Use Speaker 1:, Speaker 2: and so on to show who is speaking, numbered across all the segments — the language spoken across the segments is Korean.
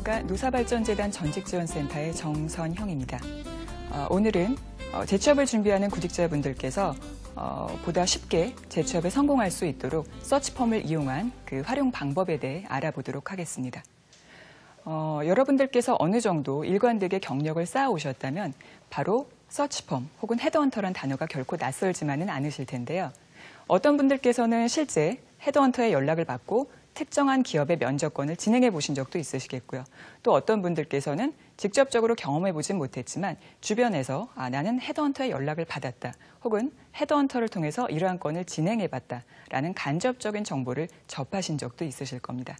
Speaker 1: 안녕하십니까. 노사발전재단 전직지원센터의 정선형입니다. 어, 오늘은 어, 재취업을 준비하는 구직자분들께서 어, 보다 쉽게 재취업에 성공할 수 있도록 서치펌을 이용한 그 활용 방법에 대해 알아보도록 하겠습니다. 어, 여러분들께서 어느 정도 일관되게 경력을 쌓아오셨다면 바로 서치펌 혹은 헤드헌터란 단어가 결코 낯설지만은 않으실 텐데요. 어떤 분들께서는 실제 헤드헌터의 연락을 받고 특정한 기업의 면접권을 진행해 보신 적도 있으시겠고요. 또 어떤 분들께서는 직접적으로 경험해 보진 못했지만 주변에서 아, 나는 헤드헌터의 연락을 받았다 혹은 헤드헌터를 통해서 이러한 건을 진행해 봤다라는 간접적인 정보를 접하신 적도 있으실 겁니다.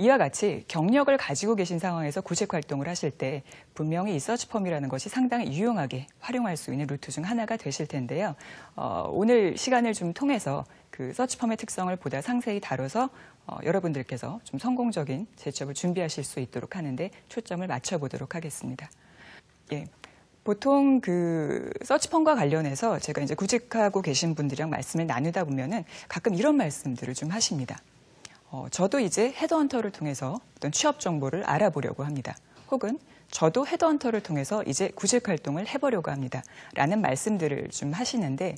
Speaker 1: 이와 같이 경력을 가지고 계신 상황에서 구직 활동을 하실 때 분명히 이 서치펌이라는 것이 상당히 유용하게 활용할 수 있는 루트 중 하나가 되실 텐데요. 어, 오늘 시간을 좀 통해서 그 서치펌의 특성을 보다 상세히 다뤄서 어, 여러분들께서 좀 성공적인 재취업을 준비하실 수 있도록 하는데 초점을 맞춰보도록 하겠습니다. 예. 보통 그 서치펌과 관련해서 제가 이제 구직하고 계신 분들이랑 말씀을 나누다 보면은 가끔 이런 말씀들을 좀 하십니다. 어, 저도 이제 헤드헌터를 통해서 어떤 취업 정보를 알아보려고 합니다. 혹은 저도 헤드헌터를 통해서 이제 구직 활동을 해보려고 합니다. 라는 말씀들을 좀 하시는데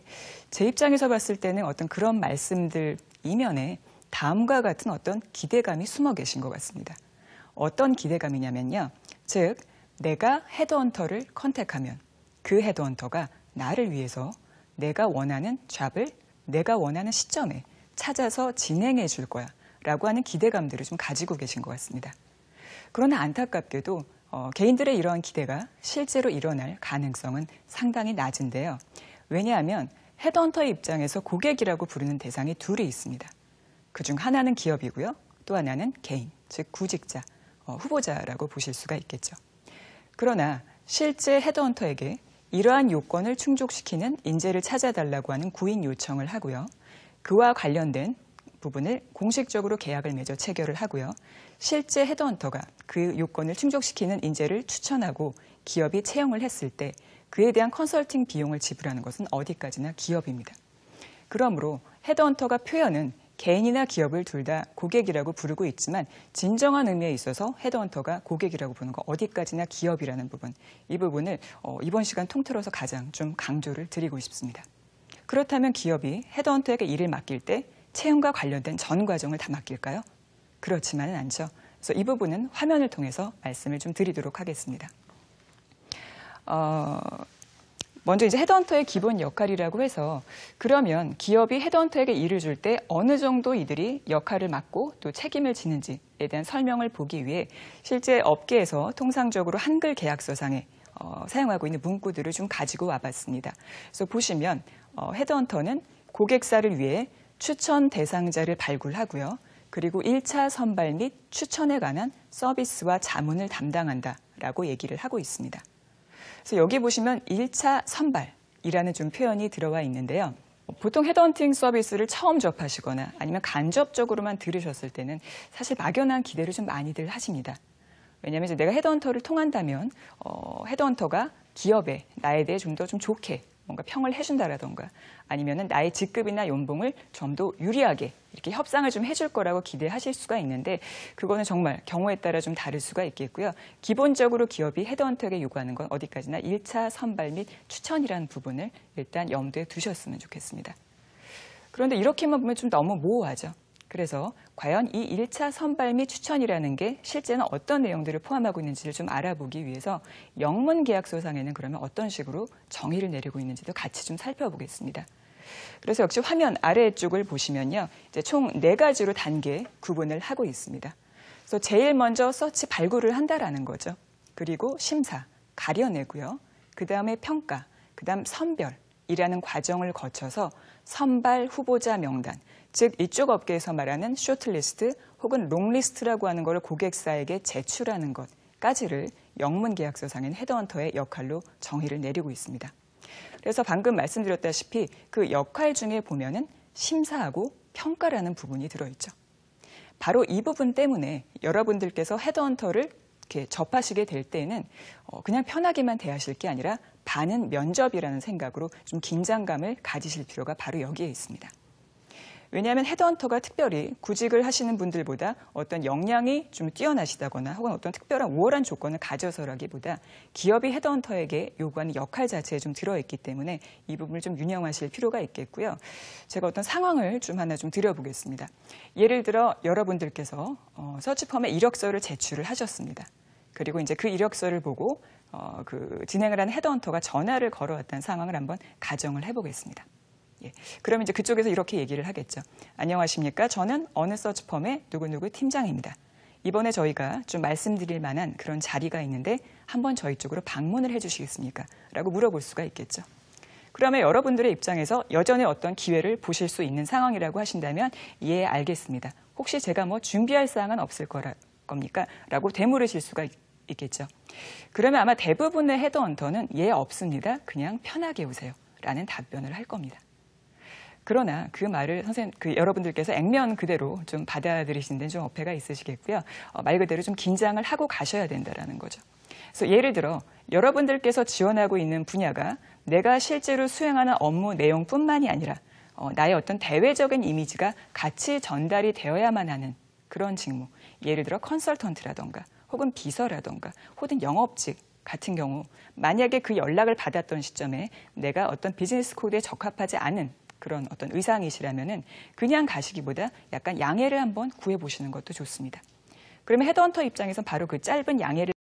Speaker 1: 제 입장에서 봤을 때는 어떤 그런 말씀들 이면에 다음과 같은 어떤 기대감이 숨어 계신 것 같습니다. 어떤 기대감이냐면요. 즉, 내가 헤드헌터를 컨택하면 그 헤드헌터가 나를 위해서 내가 원하는 잡을 내가 원하는 시점에 찾아서 진행해 줄 거야. 라고 하는 기대감들을 좀 가지고 계신 것 같습니다. 그러나 안타깝게도 어, 개인들의 이러한 기대가 실제로 일어날 가능성은 상당히 낮은데요. 왜냐하면 헤드헌터의 입장에서 고객이라고 부르는 대상이 둘이 있습니다. 그 중 하나는 기업이고요. 또 하나는 개인, 즉 구직자, 어, 후보자라고 보실 수가 있겠죠. 그러나 실제 헤드헌터에게 이러한 요건을 충족시키는 인재를 찾아달라고 하는 구인 요청을 하고요. 그와 관련된 부분을 공식적으로 계약을 맺어 체결을 하고요. 실제 헤드헌터가 그 요건을 충족시키는 인재를 추천하고 기업이 채용을 했을 때 그에 대한 컨설팅 비용을 지불하는 것은 어디까지나 기업입니다. 그러므로 헤드헌터가 표현은 개인이나 기업을 둘 다 고객이라고 부르고 있지만 진정한 의미에 있어서 헤드헌터가 고객이라고 보는 거 어디까지나 기업이라는 부분 이 부분을 어, 이번 시간 통틀어서 가장 좀 강조를 드리고 싶습니다. 그렇다면 기업이 헤드헌터에게 일을 맡길 때 체험과 관련된 전 과정을 다 맡길까요? 그렇지만은 않죠. 그래서 이 부분은 화면을 통해서 말씀을 좀 드리도록 하겠습니다. 어, 먼저 이제 헤드헌터의 기본 역할이라고 해서 그러면 기업이 헤드헌터에게 일을 줄 때 어느 정도 이들이 역할을 맡고 또 책임을 지는지에 대한 설명을 보기 위해 실제 업계에서 통상적으로 한글 계약서상에 어, 사용하고 있는 문구들을 좀 가지고 와봤습니다. 그래서 보시면 어, 헤드헌터는 고객사를 위해 추천 대상자를 발굴하고요. 그리고 1차 선발 및 추천에 관한 서비스와 자문을 담당한다라고 얘기를 하고 있습니다. 그래서 여기 보시면 1차 선발이라는 좀 표현이 들어와 있는데요. 보통 헤드헌팅 서비스를 처음 접하시거나 아니면 간접적으로만 들으셨을 때는 사실 막연한 기대를 좀 많이들 하십니다. 왜냐하면 이제 내가 헤드헌터를 통한다면 어, 헤드헌터가 기업에 나에 대해 좀 더좀 좀 좋게 뭔가 평을 해준다라던가 아니면은 나의 직급이나 연봉을 좀 더 유리하게 이렇게 협상을 좀 해줄 거라고 기대하실 수가 있는데 그거는 정말 경우에 따라 좀 다를 수가 있겠고요. 기본적으로 기업이 헤드헌터에게 요구하는 건 어디까지나 1차 선발 및 추천이라는 부분을 일단 염두에 두셨으면 좋겠습니다. 그런데 이렇게만 보면 좀 너무 모호하죠. 그래서 과연 이 1차 선발 및 추천이라는 게 실제는 어떤 내용들을 포함하고 있는지를 좀 알아보기 위해서 영문 계약서상에는 그러면 어떤 식으로 정의를 내리고 있는지도 같이 좀 살펴보겠습니다. 그래서 역시 화면 아래쪽을 보시면요. 이제 총 네가지로 단계 구분을 하고 있습니다. 그래서 제일 먼저 서치 발굴을 한다라는 거죠. 그리고 심사, 가려내고요. 그 다음에 평가, 그 다음 선별, 이라는 과정을 거쳐서 선발 후보자 명단, 즉 이쪽 업계에서 말하는 쇼트리스트 혹은 롱리스트라고 하는 것을 고객사에게 제출하는 것까지를 영문 계약서상인 헤드헌터의 역할로 정의를 내리고 있습니다. 그래서 방금 말씀드렸다시피 그 역할 중에 보면은 심사하고 평가라는 부분이 들어있죠. 바로 이 부분 때문에 여러분들께서 헤드헌터를 이렇게 접하시게 될때는 어, 그냥 편하게만 대하실 게 아니라 반은 면접이라는 생각으로 좀 긴장감을 가지실 필요가 바로 여기에 있습니다. 왜냐하면 헤드헌터가 특별히 구직을 하시는 분들보다 어떤 역량이 좀 뛰어나시다거나 혹은 어떤 특별한 우월한 조건을 가져서라기보다 기업이 헤드헌터에게 요구하는 역할 자체에 좀 들어있기 때문에 이 부분을 좀 유념하실 필요가 있겠고요. 제가 어떤 상황을 좀 하나 좀 드려보겠습니다. 예를 들어 여러분들께서 어, 서치펌에 이력서를 제출을 하셨습니다. 그리고 이제 그 이력서를 보고 어, 그 진행을 한 헤드헌터가 전화를 걸어왔다는 상황을 한번 가정을 해보겠습니다. 예. 그럼 이제 그쪽에서 이렇게 얘기를 하겠죠. 안녕하십니까? 저는 어느 서치펌의 누구누구 팀장입니다. 이번에 저희가 좀 말씀드릴 만한 그런 자리가 있는데 한번 저희 쪽으로 방문을 해주시겠습니까? 라고 물어볼 수가 있겠죠. 그러면 여러분들의 입장에서 여전히 어떤 기회를 보실 수 있는 상황이라고 하신다면 예, 알겠습니다. 혹시 제가 뭐 준비할 사항은 없을 거라, 겁니까? 라고 되물으실 수가 있겠죠 있겠죠. 그러면 아마 대부분의 헤드헌터는 예 없습니다. 그냥 편하게 오세요. 라는 답변을 할 겁니다. 그러나 그 말을 선생님, 그 여러분들께서 액면 그대로 좀 받아들이신 데는 좀 어폐가 있으시겠고요. 어, 말 그대로 좀 긴장을 하고 가셔야 된다라는 거죠. 그래서 예를 들어 여러분들께서 지원하고 있는 분야가 내가 실제로 수행하는 업무 내용뿐만이 아니라 어, 나의 어떤 대외적인 이미지가 같이 전달이 되어야만 하는 그런 직무. 예를 들어 컨설턴트라던가 혹은 비서라던가 혹은 영업직 같은 경우 만약에 그 연락을 받았던 시점에 내가 어떤 비즈니스 코드에 적합하지 않은 그런 어떤 의상이시라면은 그냥 가시기보다 약간 양해를 한번 구해 보시는 것도 좋습니다. 그러면 헤드헌터 입장에선 바로 그 짧은 양해를